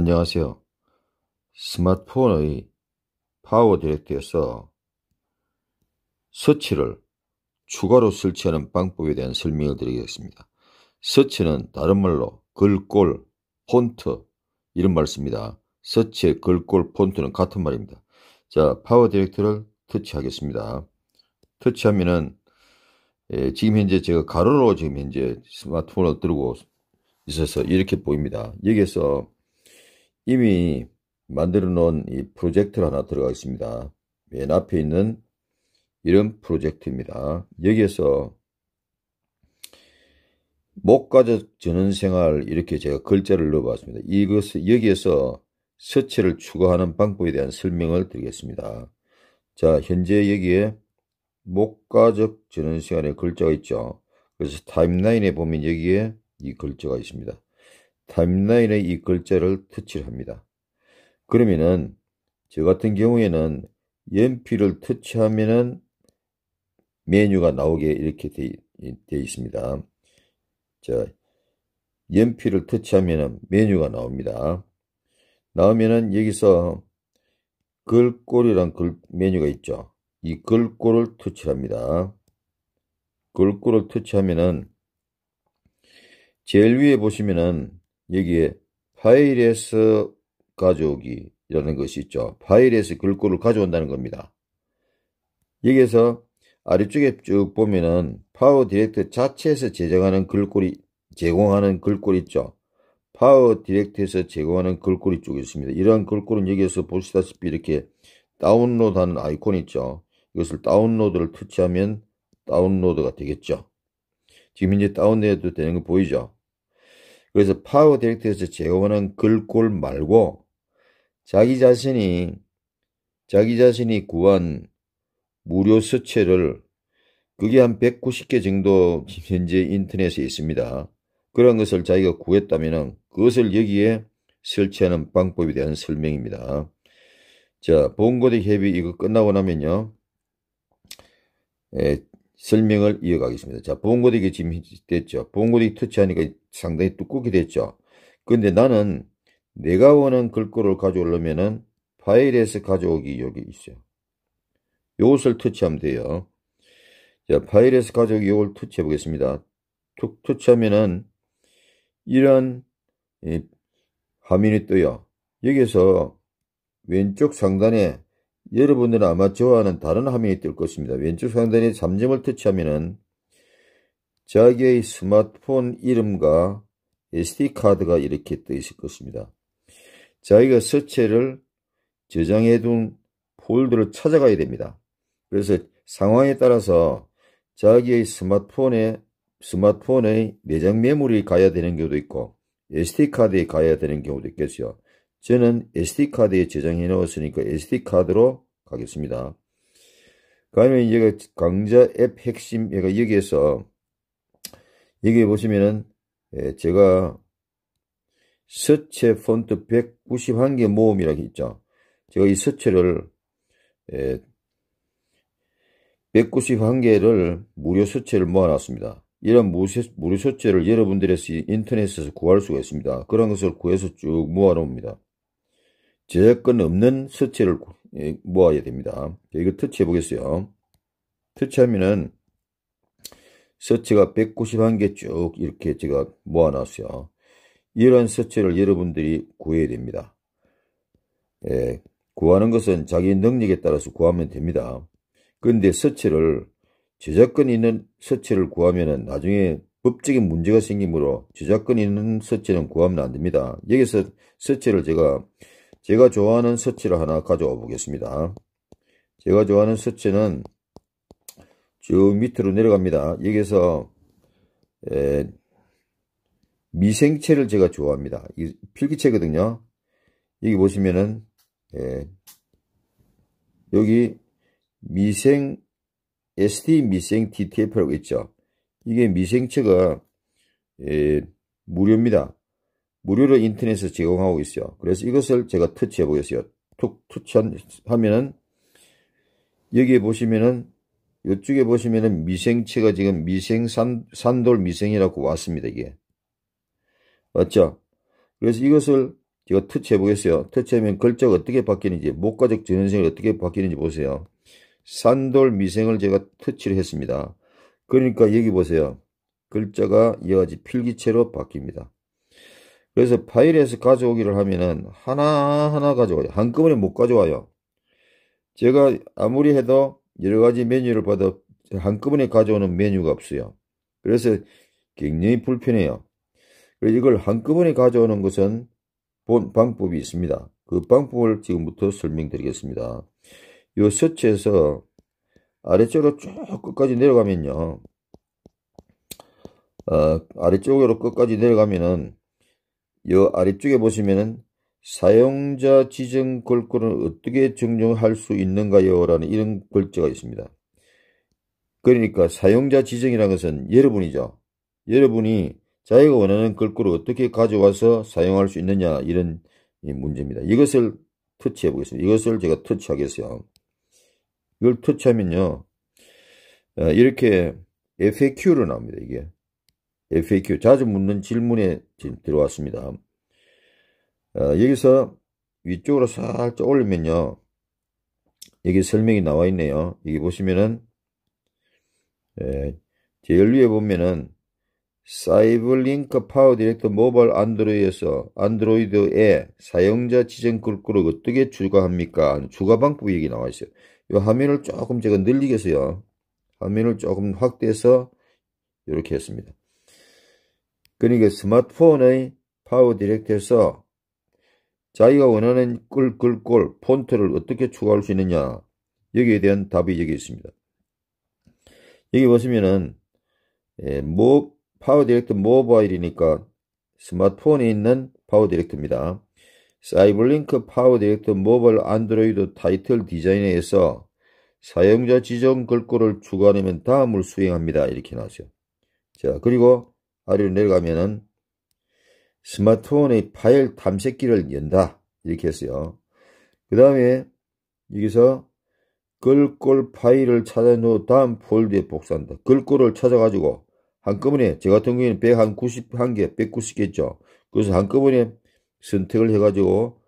안녕하세요. 스마트폰의 파워 디렉트에서 서치를 추가로 설치하는 방법에 대한 설명을 드리겠습니다. 서치는 다른 말로 글꼴, 폰트 이런 말입니다. 서치의 글꼴, 폰트는 같은 말입니다. 자, 파워 디렉트를 터치하겠습니다. 터치하면은 예, 지금 현재 제가 가로로 지금 현재 스마트폰을 들고 있어서 이렇게 보입니다. 여기에서 이미 만들어 놓은 이 프로젝트를 하나 들어가 있습니다. 맨 앞에 있는 이런 프로젝트입니다. 여기에서 목가적 전원생활 이렇게 제가 글자를 넣어봤습니다. 이것을 여기에서 서체를 추가하는 방법에 대한 설명을 드리겠습니다. 자 현재 여기에 목가적 전원생활의 글자가 있죠. 그래서 타임라인에 보면 여기에 이 글자가 있습니다. 타임라인의 이 글자를 터치합니다. 그러면은 저 같은 경우에는 연필을 터치하면은 메뉴가 나오게 이렇게 되, 어 있습니다. 자, 연필을 터치하면은 메뉴가 나옵니다. 나오면은 여기서 글꼴이란 글 메뉴가 있죠. 이 글꼴을 터치합니다. 글꼴을 터치하면은 제일 위에 보시면은 여기에 파이레스 가져오기라는 것이 있죠. 파이레스 글꼴을 가져온다는 겁니다. 여기에서 아래쪽에 쭉 보면은 파워 디렉트 자체에서 제작하는 글꼴이 제공하는 글꼴 있죠. 파워 디렉트에서 제공하는 글꼴이 쭉 있습니다. 이러한 글꼴은 여기에서 보시다시피 이렇게 다운로드하는 아이콘이 있죠. 이것을 다운로드를 터치하면 다운로드가 되겠죠. 지금 이제 다운해도 되는 거 보이죠? 그래서 파워 디렉터에서 제어하는 글꼴 말고 자기 자신이 자기 자신이 구한 무료 서체를 그게 한 190개 정도 현재 인터넷에 있습니다. 그런 것을 자기가 구했다면 그것을 여기에 설치하는 방법에 대한 설명입니다. 자, 보고대 협의 이거 끝나고 나면요. 에, 설명을 이어가겠습니다. 자, 봉험고딕이 지금 됐죠. 봉험고딕 터치하니까 상당히 뚜껑이 됐죠. 근데 나는 내가 원하는 글꼴을 가져오려면은 파일에서 가져오기 여기 있어요. 요것을 터치하면 돼요. 자, 파일에서 가져오기 요걸 터치해 보겠습니다. 툭 터치하면은 이런 화면이 떠요. 여기에서 왼쪽 상단에 여러분들은 아마 좋아하는 다른 함면이뜰 것입니다. 왼쪽 상단에 잠잠을 터치하면은 자기의 스마트폰 이름과 SD카드가 이렇게 떠 있을 것입니다. 자기가 서체를 저장해 둔 폴더를 찾아가야 됩니다. 그래서 상황에 따라서 자기의 스마트폰에 스마트폰의 내장 메모리에 가야 되는 경우도 있고 SD카드에 가야 되는 경우도 있겠죠. 저는 SD카드에 저장해 놓았으니까 SD카드로 가겠습니다. 그러면 이제 강좌 앱 핵심, 얘가 여기에서, 여기 보시면은, 예, 제가 서체 폰트 191개 모음이라고 있죠. 제가 이 서체를, 191개를 예, 무료 서체를 모아놨습니다. 이런 무료 서체를 여러분들에 인터넷에서 구할 수가 있습니다. 그런 것을 구해서 쭉 모아놓습니다. 제저권 없는 서체를 예, 모아야 됩니다. 예, 이거 터치해 보겠어요. 터치하면은 서체가 191개 쭉 이렇게 제가 모아놨어요. 이런 서체를 여러분들이 구해야 됩니다. 예, 구하는 것은 자기 능력에 따라서 구하면 됩니다. 그런데 서체를 저작권 있는 서체를 구하면 나중에 법적인 문제가 생기므로 저작권 있는 서체는 구하면 안됩니다. 여기서 서체를 제가 제가 좋아하는 서체를 하나 가져와 보겠습니다. 제가 좋아하는 서체는 쭉 밑으로 내려갑니다. 여기서 에, 미생체를 제가 좋아합니다. 이 필기체거든요. 여기 보시면은 에, 여기 미생 s d 미생 DTF라고 있죠. 이게 미생체가 에, 무료입니다. 무료로 인터넷에서 제공하고 있어요. 그래서 이것을 제가 터치해 보겠어요. 툭 터치하면은 여기에 보시면은 이쪽에 보시면은 미생체가 지금 미생산 산돌 미생이라고 왔습니다. 이게 맞죠? 그래서 이것을 제가 터치해 보겠어요. 터치하면 글자가 어떻게 바뀌는지 목과적 전형성이 어떻게 바뀌는지 보세요. 산돌 미생을 제가 터치를 했습니다. 그러니까 여기 보세요. 글자가 이와 같이 필기체로 바뀝니다. 그래서 파일에서 가져오기를 하면은 하나하나 가져와요. 한꺼번에 못 가져와요. 제가 아무리 해도 여러 가지 메뉴를 받아 한꺼번에 가져오는 메뉴가 없어요. 그래서 굉장히 불편해요. 그래서 이걸 한꺼번에 가져오는 것은 본 방법이 있습니다. 그 방법을 지금부터 설명드리겠습니다. 요 서치에서 아래쪽으로 쭉 끝까지 내려가면요. 어, 아래쪽으로 끝까지 내려가면은 여 아래쪽에 보시면은 사용자 지정 골권을 어떻게 정정할 수 있는가요? 라는 이런 글자가 있습니다. 그러니까 사용자 지정이라는 것은 여러분이죠. 여러분이 자기가 원하는 글꼴을 어떻게 가져와서 사용할 수 있느냐 이런 문제입니다. 이것을 터치해 보겠습니다. 이것을 제가 터치하겠어요. 이걸 터치하면요. 어, 이렇게 FAQ로 나옵니다. 이게 FAQ 자주 묻는 질문에 들어왔습니다. 어, 여기서 위쪽으로 살짝 올리면요. 여기 설명이 나와 있네요. 여기 보시면은 예, 제일 위에 보면은 사이버링크 파워 디렉터 모바일 안드로이드에서 안드로이드에 사용자 지정 글꼴를 어떻게 추가합니까? 추가 방법이 여기 나와 있어요. 이 화면을 조금 제가 늘리겠어요. 화면을 조금 확대해서 이렇게 했습니다. 그러니까 스마트폰의 파워 디렉트에서 자기가 원하는 꿀꿀꿀 폰트를 어떻게 추가할 수 있느냐 여기에 대한 답이 여기 있습니다. 여기 보시면은 예, 모, 파워 디렉트 모바일이니까 스마트폰에 있는 파워 디렉트입니다. 사이버링크 파워 디렉트 모바일 안드로이드 타이틀 디자인에 서 사용자 지정 글꼴을 추가하면 다음을 수행합니다. 이렇게 나왔어요. 자, 그리고 아래로 내려가면은 스마트폰의 파일 탐색기를 연다. 이렇게 했어요. 그 다음에 여기서 글꼴 파일을 찾아 놓은 다음 폴드에 복사한다. 글꼴을 찾아가지고 한꺼번에 저 같은 경우에는 191개, 190개죠. 그래서 한꺼번에 선택을 해가지고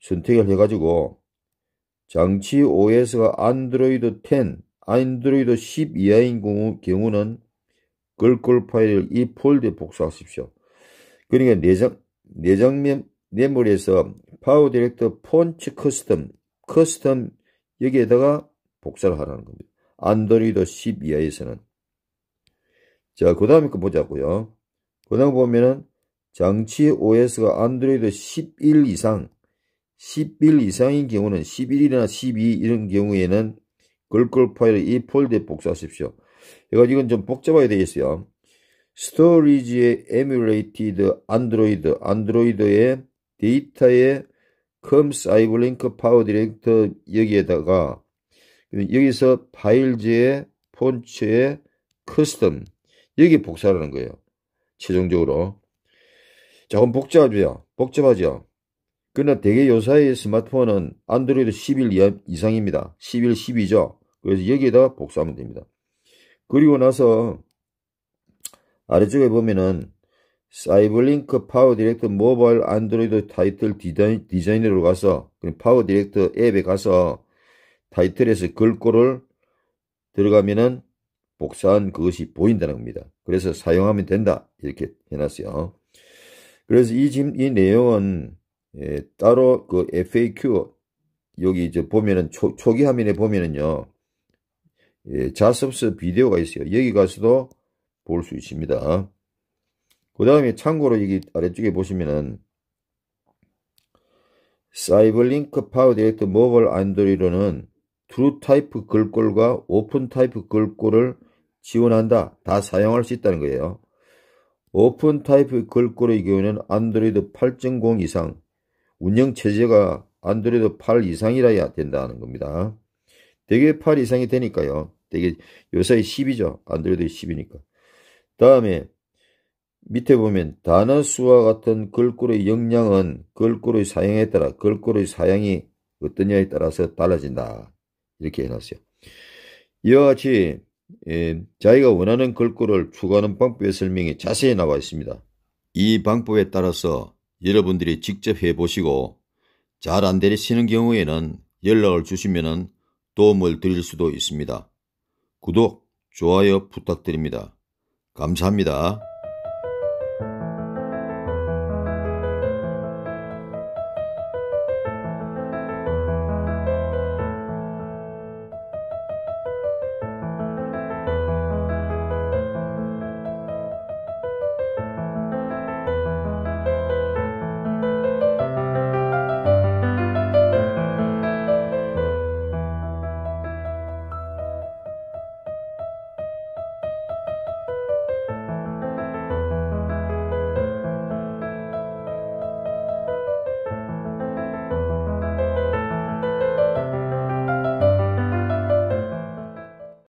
선택을 해가지고 장치 OS가 안드로이드 10, 안드로이드 10 이하인 경우는 걸걸 파일을 이 폴드에 복사하십시오. 그러니까 내장, 내장면 메모리에서 파워 디렉터 폰츠 커스텀, 커스텀 여기에다가 복사를 하라는 겁니다. 안드로이드 10 이하에서는. 자, 그 다음에 거 보자고요. 그 다음 보면은 장치 OS가 안드로이드 11 이상, 11 이상인 경우는 11이나 12 이런 경우에는 글꼴 파일을 이폴드에 복사하십시오. 이거 지금 좀 복잡하게 되겠어요 스토리지의 에뮬레이티드 안드로이드 안드로이드의 데이터의 컴스 아이브 링크 파워 디렉터 여기에다가 여기서 파일즈의 폰츠의 커스텀 여기 복사하는 거예요. 최종적으로 조금 복잡하죠. 복잡하죠. 그러나 대개 요사이의 스마트폰은 안드로이드 11 이상입니다. 11, 12죠. 그래서 여기에다 복사하면 됩니다. 그리고 나서 아래쪽에 보면은 사이버링크 파워 디렉터 모바일 안드로이드 타이틀 디자인, 디자이너로 가서 파워 디렉터 앱에 가서 타이틀에서 글꼴을 들어가면은 복사한 그것이 보인다는 겁니다. 그래서 사용하면 된다 이렇게 해놨어요. 그래서 이, 이 내용은 예, 따로 그 FAQ 여기 이제 보면은 초, 초기 화면에 보면은요 예, 자습서 비디오가 있어요. 여기 가서도 볼 수 있습니다. 그 다음에 참고로 여기 아래쪽에 보시면은 사이버링크 파워 디렉트 모바일 안드로이드는 트루 타입 글꼴과 오픈 타입 글꼴을 지원한다. 다 사용할 수 있다는 거예요. 오픈 타입 글꼴의 경우에는 안드로이드 8.0 이상 운영체제가 안드로이드 8 이상이라야 된다는 겁니다. 대개 8 이상이 되니까요. 대개 요사이 10이죠. 안드로이드 10이니까. 다음에 밑에 보면 단어수와 같은 글꼴의 역량은 글꼴의 사양에 따라 글꼴의 사양이 어떠냐에 따라서 달라진다. 이렇게 해놨어요. 이와 같이 예, 자기가 원하는 글꼴을 추구하는 방법의 설명이 자세히 나와 있습니다. 이 방법에 따라서 여러분들이 직접 해보시고 잘 안 되시는 경우에는 연락을 주시면 도움을 드릴 수도 있습니다. 구독, 좋아요 부탁드립니다. 감사합니다.